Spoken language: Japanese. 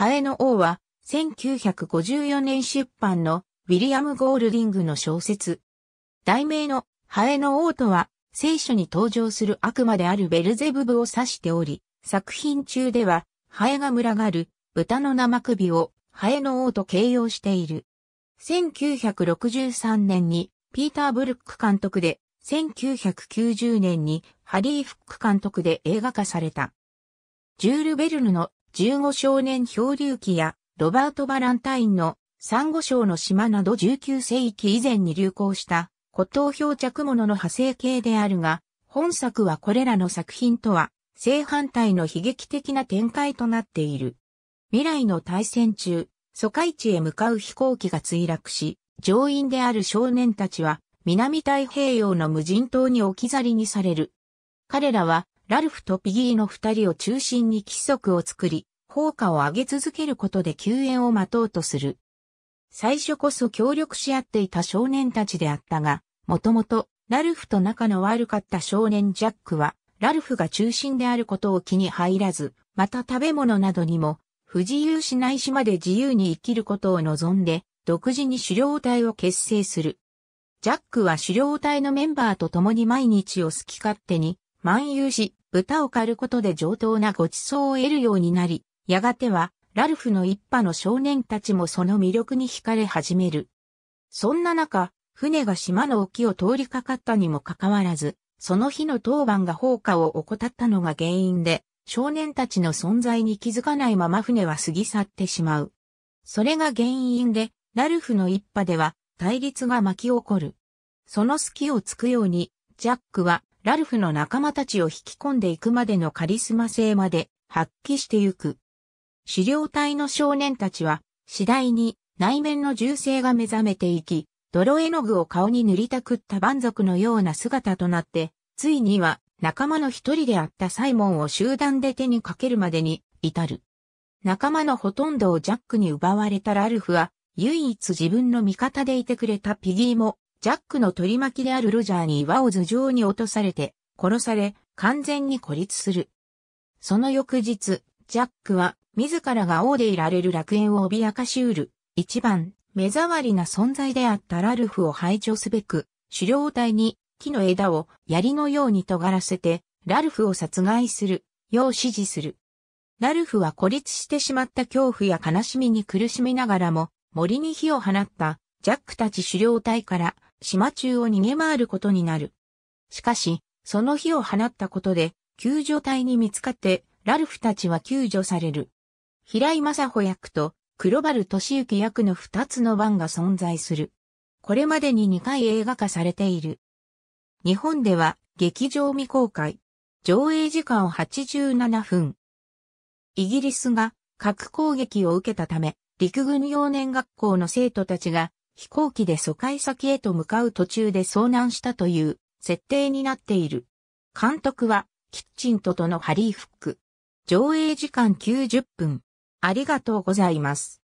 ハエの王は、1954年出版のウィリアム・ゴールディングの小説。題名のハエの王とは、聖書に登場する悪魔であるベルゼブブを指しており、作品中では、ハエが群がる豚の生首をハエの王と形容している。1963年にピーター・ブルック監督で、1990年にハリー・フック監督で映画化された。ジュール・ベルヌの15少年漂流記やロバート・バランタインのサンゴ礁の島など19世紀以前に流行した古島漂着物の派生系であるが、本作はこれらの作品とは正反対の悲劇的な展開となっている。未来の大戦中、疎開地へ向かう飛行機が墜落し、乗員である少年たちは南太平洋の無人島に置き去りにされる。彼らはラルフとピギーの二人を中心に規則を作り、効果を上げ続けることで救援を待とうとする。最初こそ協力し合っていた少年たちであったが、もともとラルフと仲の悪かった少年ジャックは、ラルフが中心であることを気に入らず、また食べ物などにも、不自由しない島で自由に生きることを望んで、独自に狩猟隊を結成する。ジャックは狩猟隊のメンバーと共に毎日を好き勝手に、漫遊し、豚を狩ることで上等なご馳走を得るようになり、やがては、ラルフの一派の少年たちもその魅力に惹かれ始める。そんな中、船が島の沖を通りかかったにもかかわらず、その日の当番が放火を怠ったのが原因で、少年たちの存在に気づかないまま船は過ぎ去ってしまう。それが原因で、ラルフの一派では対立が巻き起こる。その隙をつくように、ジャックはラルフの仲間たちを引き込んでいくまでのカリスマ性まで発揮してゆく。狩猟隊の少年たちは次第に内面の銃声が目覚めていき、泥絵の具を顔に塗りたくった蛮族のような姿となって、ついには仲間の一人であったサイモンを集団で手にかけるまでに至る。仲間のほとんどをジャックに奪われたラルフは、唯一自分の味方でいてくれたピギーもジャックの取り巻きであるロジャーに岩を頭上に落とされて、殺され、完全に孤立する。その翌日、ジャックは、自らが王でいられる楽園を脅かしうる、一番、目障りな存在であったラルフを排除すべく、狩猟隊に木の枝を槍のように尖らせて、ラルフを殺害する、よう指示する。ラルフは孤立してしまった恐怖や悲しみに苦しみながらも、森に火を放った、ジャックたち狩猟隊から島中を逃げ回ることになる。しかし、その火を放ったことで、救助隊に見つかって、ラルフたちは救助される。平井正穂役と黒原俊之役の二つの番が存在する。これまでに2回映画化されている。日本では劇場未公開。上映時間87分。イギリスが核攻撃を受けたため、陸軍幼年学校の生徒たちが飛行機で疎開先へと向かう途中で遭難したという設定になっている。監督は、キッチンととのハリー・フック。上映時間90分。ありがとうございます。